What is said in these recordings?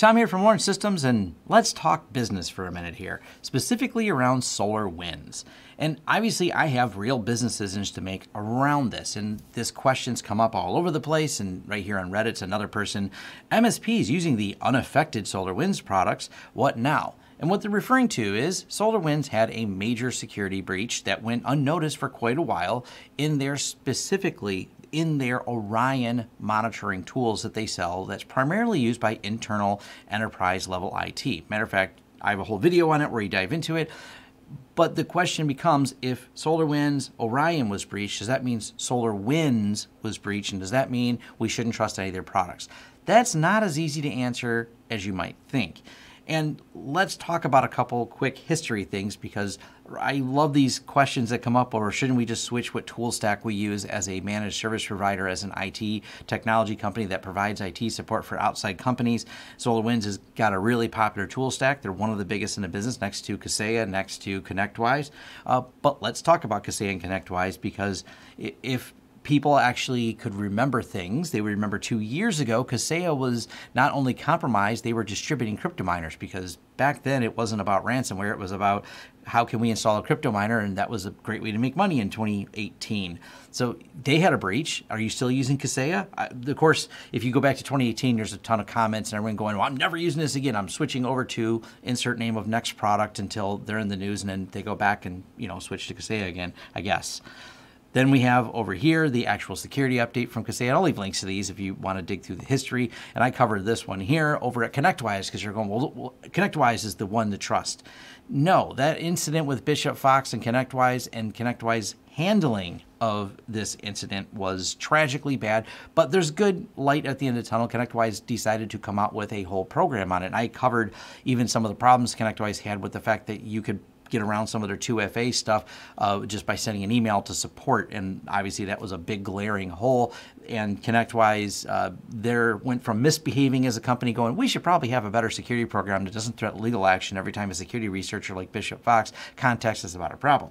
Tom here from Orange Systems, and let's talk business for a minute here, specifically around solar winds. And obviously, I have real business decisions to make around this, and this question's come up all over the place. And right here on Reddit's another person MSPs using the unaffected solar winds products. What now? And what they're referring to is SolarWinds had a major security breach that went unnoticed for quite a while in their specifically in their Orion monitoring tools that they sell that's primarily used by internal enterprise level IT. Matter of fact, I have a whole video on it where you dive into it. But the question becomes if SolarWinds Orion was breached, does that mean SolarWinds was breached? And does that mean we shouldn't trust any of their products? That's not as easy to answer as you might think. And let's talk about a couple quick history things because I love these questions that come up or shouldn't we just switch what tool stack we use as a managed service provider, as an IT technology company that provides IT support for outside companies? SolarWinds has got a really popular tool stack. They're one of the biggest in the business next to Kaseya, next to ConnectWise. Uh, but let's talk about Kaseya and ConnectWise because if people actually could remember things. They would remember two years ago, Kaseya was not only compromised, they were distributing crypto miners because back then it wasn't about ransomware, it was about how can we install a crypto miner? And that was a great way to make money in 2018. So they had a breach. Are you still using Kaseya? I, of course, if you go back to 2018, there's a ton of comments and everyone going, well, I'm never using this again. I'm switching over to insert name of next product until they're in the news and then they go back and, you know, switch to Kaseya again, I guess. Then we have over here the actual security update from Kaseya. I'll leave links to these if you want to dig through the history. And I covered this one here over at ConnectWise because you're going, well, well, ConnectWise is the one to trust. No, that incident with Bishop Fox and ConnectWise and ConnectWise handling of this incident was tragically bad, but there's good light at the end of the tunnel. ConnectWise decided to come out with a whole program on it. And I covered even some of the problems ConnectWise had with the fact that you could get around some of their 2FA stuff uh, just by sending an email to support. And obviously that was a big glaring hole. And ConnectWise uh, there went from misbehaving as a company going, we should probably have a better security program that doesn't threaten legal action every time a security researcher like Bishop Fox contacts us about a problem.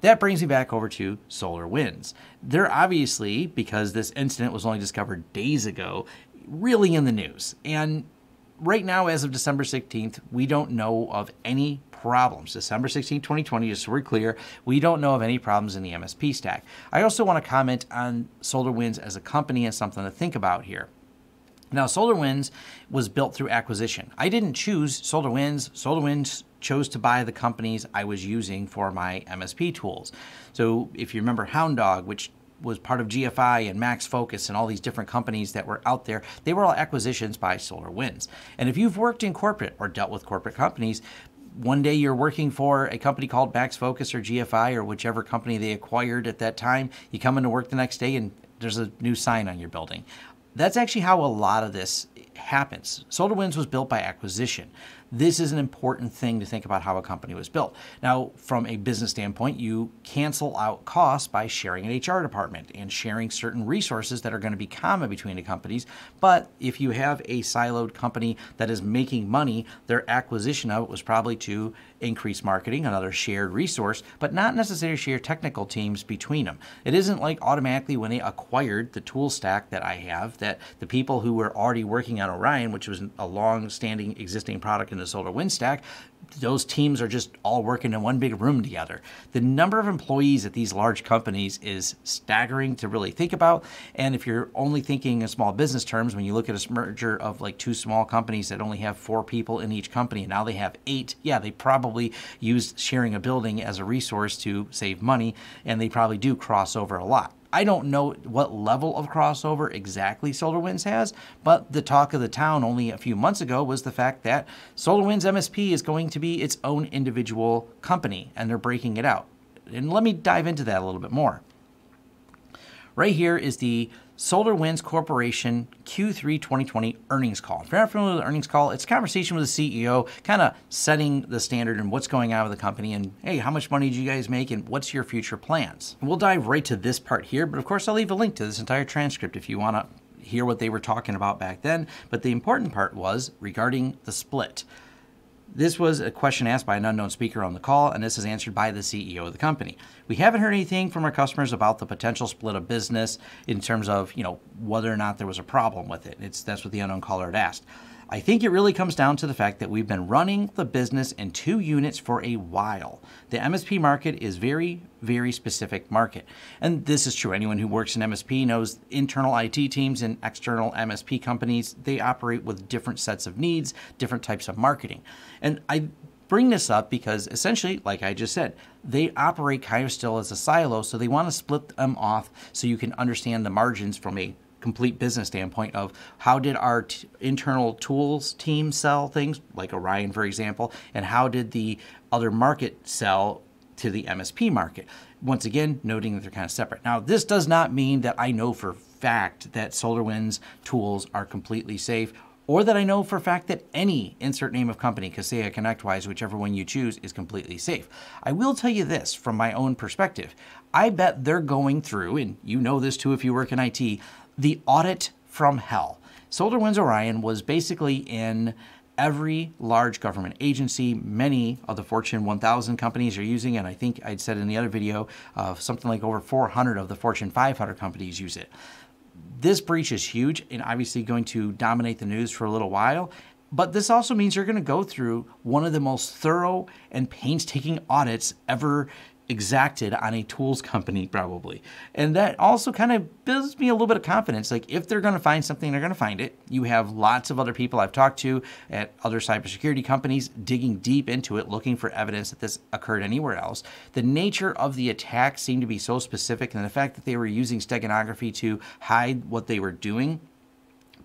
That brings me back over to solar winds. They're obviously, because this incident was only discovered days ago, really in the news. And right now, as of December 16th, we don't know of any problems. December 16, 2020, just so we're clear, we don't know of any problems in the MSP stack. I also want to comment on SolarWinds as a company and something to think about here. Now, SolarWinds was built through acquisition. I didn't choose SolarWinds. SolarWinds chose to buy the companies I was using for my MSP tools. So if you remember Hound Dog, which was part of GFI and Max Focus and all these different companies that were out there. They were all acquisitions by SolarWinds. And if you've worked in corporate or dealt with corporate companies, one day you're working for a company called Max Focus or GFI or whichever company they acquired at that time. You come into work the next day and there's a new sign on your building. That's actually how a lot of this happens. SolarWinds was built by acquisition. This is an important thing to think about how a company was built. Now, from a business standpoint, you cancel out costs by sharing an HR department and sharing certain resources that are going to be common between the companies. But if you have a siloed company that is making money, their acquisition of it was probably to increase marketing, another shared resource, but not necessarily share technical teams between them. It isn't like automatically when they acquired the tool stack that I have that the people who were already working on Orion, which was a long-standing existing product in Minnesota stack, those teams are just all working in one big room together. The number of employees at these large companies is staggering to really think about. And if you're only thinking in small business terms, when you look at a merger of like two small companies that only have four people in each company, and now they have eight, yeah, they probably used sharing a building as a resource to save money, and they probably do cross over a lot. I don't know what level of crossover exactly SolarWinds has, but the talk of the town only a few months ago was the fact that SolarWinds MSP is going to be its own individual company and they're breaking it out. And let me dive into that a little bit more. Right here is the SolarWinds Corporation Q3 2020 earnings call. If you're not familiar with the earnings call, it's a conversation with the CEO, kind of setting the standard and what's going on with the company and, hey, how much money do you guys make and what's your future plans? And we'll dive right to this part here, but of course, I'll leave a link to this entire transcript if you want to hear what they were talking about back then. But the important part was regarding the split. This was a question asked by an unknown speaker on the call, and this is answered by the CEO of the company. We haven't heard anything from our customers about the potential split of business in terms of you know whether or not there was a problem with it. It's that's what the unknown caller had asked. I think it really comes down to the fact that we've been running the business in two units for a while. The MSP market is very, very specific market. And this is true. Anyone who works in MSP knows internal IT teams and external MSP companies, they operate with different sets of needs, different types of marketing. And I bring this up because essentially, like I just said, they operate kind of still as a silo, so they want to split them off so you can understand the margins from a complete business standpoint of how did our internal tools team sell things, like Orion, for example, and how did the other market sell to the MSP market? Once again, noting that they're kind of separate. Now, this does not mean that I know for fact that SolarWinds tools are completely safe or that I know for fact that any insert name of company, Kaseya, ConnectWise, whichever one you choose, is completely safe. I will tell you this from my own perspective. I bet they're going through, and you know this too if you work in IT, the Audit from Hell. Solar Winds Orion was basically in every large government agency, many of the Fortune 1000 companies are using it. I think I'd said in the other video, uh, something like over 400 of the Fortune 500 companies use it. This breach is huge and obviously going to dominate the news for a little while. But this also means you're going to go through one of the most thorough and painstaking audits ever exacted on a tools company probably. And that also kind of builds me a little bit of confidence. Like if they're gonna find something, they're gonna find it. You have lots of other people I've talked to at other cybersecurity companies digging deep into it, looking for evidence that this occurred anywhere else. The nature of the attack seemed to be so specific and the fact that they were using steganography to hide what they were doing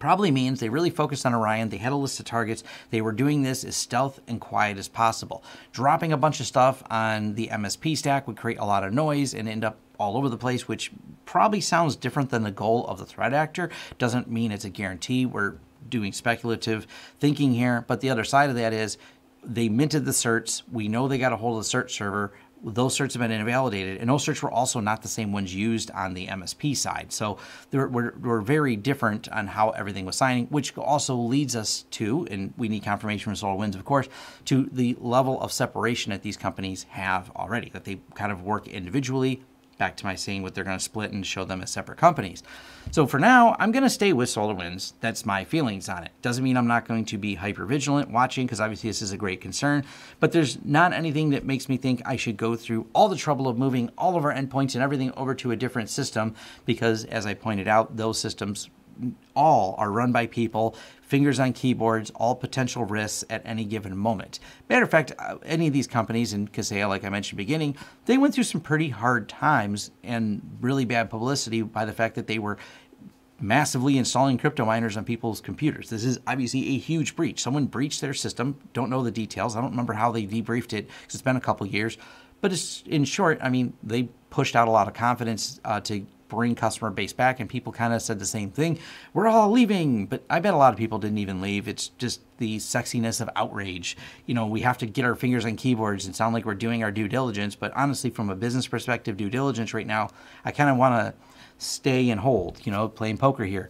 probably means they really focused on Orion, they had a list of targets, they were doing this as stealth and quiet as possible. Dropping a bunch of stuff on the MSP stack would create a lot of noise and end up all over the place, which probably sounds different than the goal of the threat actor. Doesn't mean it's a guarantee. We're doing speculative thinking here. But the other side of that is they minted the certs. We know they got a hold of the cert server those certs have been invalidated, and those certs were also not the same ones used on the MSP side. So they were, were very different on how everything was signing, which also leads us to, and we need confirmation from SolarWinds, of course, to the level of separation that these companies have already, that they kind of work individually back to my seeing what they're going to split and show them as separate companies. So for now, I'm going to stay with SolarWinds. That's my feelings on it. Doesn't mean I'm not going to be hyper vigilant watching because obviously this is a great concern, but there's not anything that makes me think I should go through all the trouble of moving all of our endpoints and everything over to a different system because as I pointed out, those systems all are run by people fingers on keyboards, all potential risks at any given moment. Matter of fact, uh, any of these companies, and Kaseya, like I mentioned beginning, they went through some pretty hard times and really bad publicity by the fact that they were massively installing crypto miners on people's computers. This is obviously a huge breach. Someone breached their system. Don't know the details. I don't remember how they debriefed it because it's been a couple years. But in short, I mean, they pushed out a lot of confidence uh, to bring customer base back and people kind of said the same thing we're all leaving but i bet a lot of people didn't even leave it's just the sexiness of outrage you know we have to get our fingers on keyboards and sound like we're doing our due diligence but honestly from a business perspective due diligence right now i kind of want to stay and hold you know playing poker here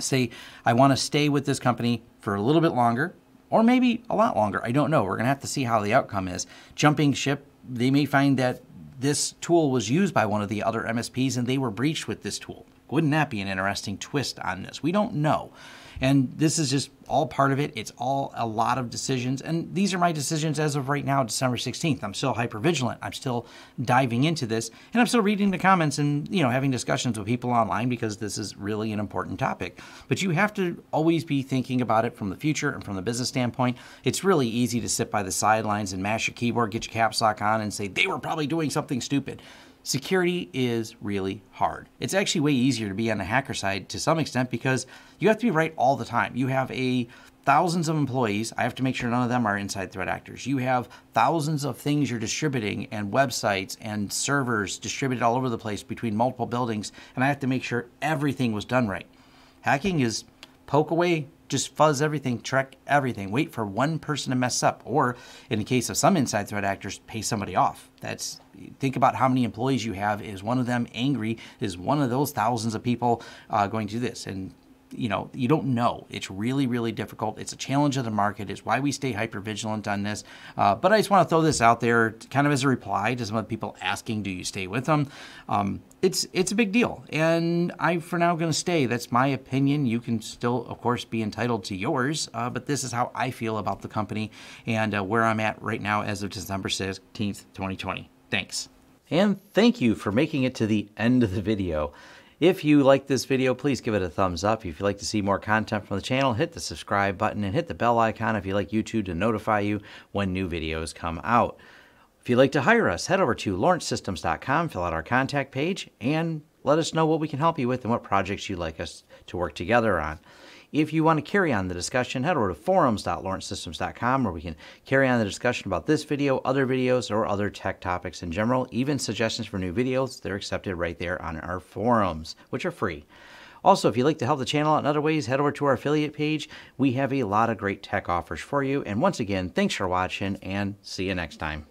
say i want to stay with this company for a little bit longer or maybe a lot longer i don't know we're going to have to see how the outcome is jumping ship they may find that this tool was used by one of the other MSPs and they were breached with this tool. Wouldn't that be an interesting twist on this? We don't know. And this is just all part of it. It's all a lot of decisions. And these are my decisions as of right now, December 16th. I'm still hyper vigilant. I'm still diving into this. And I'm still reading the comments and, you know, having discussions with people online because this is really an important topic. But you have to always be thinking about it from the future and from the business standpoint. It's really easy to sit by the sidelines and mash your keyboard, get your caps lock on, and say, they were probably doing something stupid. Security is really hard. It's actually way easier to be on the hacker side to some extent because you have to be right all the time. You have a thousands of employees. I have to make sure none of them are inside threat actors. You have thousands of things you're distributing and websites and servers distributed all over the place between multiple buildings, and I have to make sure everything was done right. Hacking is poke away, just fuzz everything, track everything, wait for one person to mess up, or in the case of some inside threat actors, pay somebody off. That's think about how many employees you have. Is one of them angry? Is one of those thousands of people uh, going to do this? And you know, you don't know. It's really, really difficult. It's a challenge of the market. It's why we stay hyper vigilant on this. Uh, but I just want to throw this out there kind of as a reply to some of the people asking, do you stay with them? Um, it's, it's a big deal. And I'm for now going to stay. That's my opinion. You can still, of course, be entitled to yours. Uh, but this is how I feel about the company and uh, where I'm at right now as of December 16th, 2020. Thanks. And thank you for making it to the end of the video. If you like this video, please give it a thumbs up. If you'd like to see more content from the channel, hit the subscribe button and hit the bell icon if you like YouTube to notify you when new videos come out. If you'd like to hire us, head over to lawrencesystems.com, fill out our contact page, and let us know what we can help you with and what projects you'd like us to work together on. If you want to carry on the discussion, head over to forums.lawrencesystems.com where we can carry on the discussion about this video, other videos, or other tech topics in general, even suggestions for new videos. They're accepted right there on our forums, which are free. Also, if you'd like to help the channel out in other ways, head over to our affiliate page. We have a lot of great tech offers for you. And once again, thanks for watching and see you next time.